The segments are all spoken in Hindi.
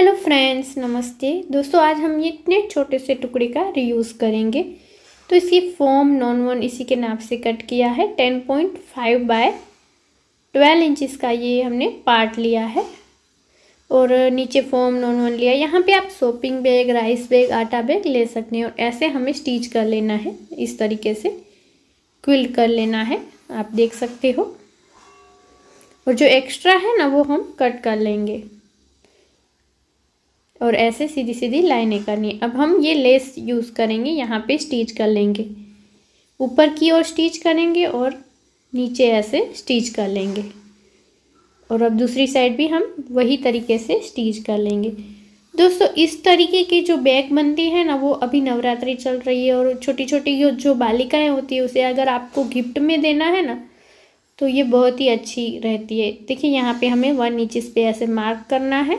हेलो फ्रेंड्स नमस्ते दोस्तों आज हम ये इतने छोटे से टुकड़े का रीयूज़ करेंगे तो इसकी फॉर्म नॉन वन इसी के नाप से कट किया है ten point five by twelve inch का ये हमने पार्ट लिया है और नीचे फॉर्म नॉन वन लिया यहाँ पे आप शॉपिंग बैग राइस बैग आटा बैग ले सकते हैं और ऐसे हमें स्टिच कर लेना है इस तरीके से क्विल कर लेना है आप देख सकते हो और जो एक्स्ट्रा है ना वो हम कट कर लेंगे और ऐसे सीधी सीधी लाइनें करनी अब हम ये लेस यूज़ करेंगे यहाँ पे स्टिच कर लेंगे ऊपर की ओर स्टिच करेंगे और नीचे ऐसे स्टिच कर लेंगे और अब दूसरी साइड भी हम वही तरीके से स्टिच कर लेंगे दोस्तों इस तरीके की जो बैग बनती है ना वो अभी नवरात्रि चल रही है और छोटी छोटी जो बालिकाएँ होती है उसे अगर आपको गिफ्ट में देना है ना तो ये बहुत ही अच्छी रहती है देखिए यहाँ पे हमें वन इंचिस पे ऐसे मार्क करना है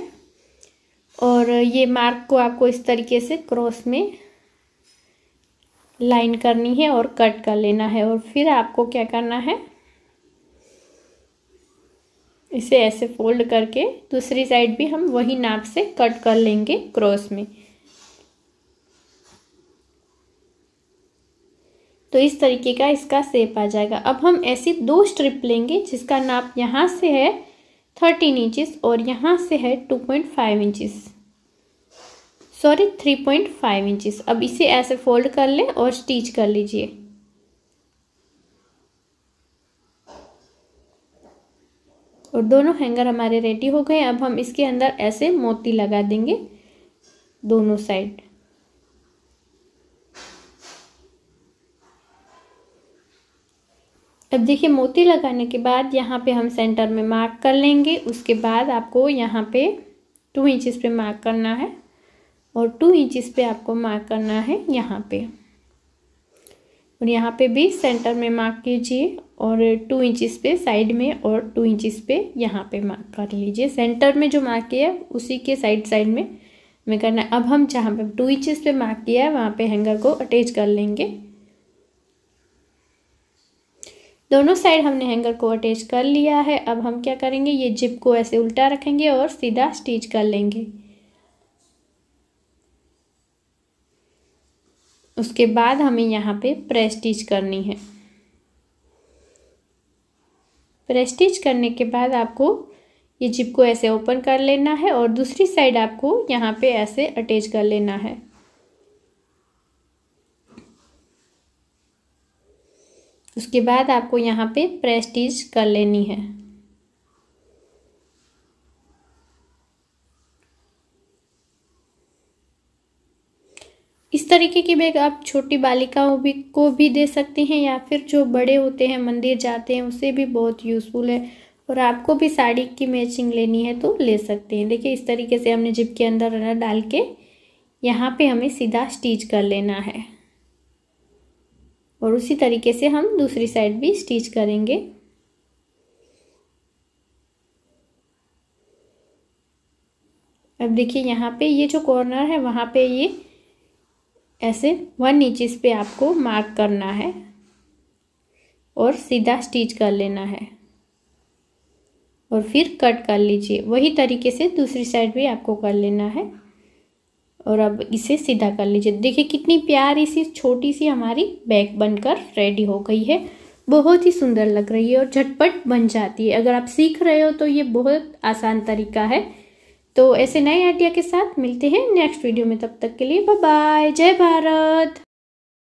और ये मार्क को आपको इस तरीके से क्रॉस में लाइन करनी है और कट कर लेना है और फिर आपको क्या करना है इसे ऐसे फोल्ड करके दूसरी साइड भी हम वही नाप से कट कर लेंगे क्रॉस में तो इस तरीके का इसका सेप आ जाएगा अब हम ऐसी दो स्ट्रिप लेंगे जिसका नाप यहाँ से है थर्टीन इंचिस और यहाँ से है two point five inches sorry three point five inches अब इसे ऐसे फोल्ड कर लें और स्टिच कर लीजिए और दोनों हैंगर हमारे रेडी हो गए अब हम इसके अंदर ऐसे मोती लगा देंगे दोनों साइड अब देखिए मोती लगाने के बाद यहाँ पे हम सेंटर में मार्क कर लेंगे उसके बाद आपको यहाँ पे टू इंचिस पे मार्क करना है और टू इंचिस पे आपको मार्क करना है यहाँ पे और यहाँ पे भी सेंटर में मार्क कीजिए और टू इंचिस पे साइड में और टू इंचिस पे यहाँ पे मार्क कर लीजिए सेंटर में जो मार्क किया है उसी के साइड साइड में में करना है अब हम जहाँ पे टू इंचिस पे मार्क किया है वहाँ पे हैंगर को अटैच कर लेंगे दोनों साइड हमने हैंगर को अटैच कर लिया है अब हम क्या करेंगे ये जिप को ऐसे उल्टा रखेंगे और सीधा स्टिच कर लेंगे उसके बाद हमें यहाँ पे प्रेस स्टिच करनी है प्रेस स्टिच करने के बाद आपको ये जिप को ऐसे ओपन कर लेना है और दूसरी साइड आपको यहाँ पे ऐसे अटैच कर लेना है उसके बाद आपको यहाँ पे प्रेस्टीज कर लेनी है इस तरीके की बैग आप छोटी बालिकाओं भी को भी दे सकते हैं या फिर जो बड़े होते हैं मंदिर जाते हैं उसे भी बहुत यूज़फुल है और आपको भी साड़ी की मैचिंग लेनी है तो ले सकते हैं देखिए इस तरीके से हमने जिप के अंदर रनर डाल के यहाँ पे हमें सीधा स्टिच कर लेना है और उसी तरीके से हम दूसरी साइड भी स्टिच करेंगे अब देखिए यहाँ पे ये जो कॉर्नर है वहाँ पे ये ऐसे वन इंचिस पे आपको मार्क करना है और सीधा स्टिच कर लेना है और फिर कट कर लीजिए वही तरीके से दूसरी साइड भी आपको कर लेना है और अब इसे सीधा कर लीजिए देखिए कितनी प्यारी सी छोटी सी हमारी बैग बनकर रेडी हो गई है बहुत ही सुंदर लग रही है और झटपट बन जाती है अगर आप सीख रहे हो तो ये बहुत आसान तरीका है तो ऐसे नए आइडिया के साथ मिलते हैं नेक्स्ट वीडियो में तब तक के लिए बाय जय भारत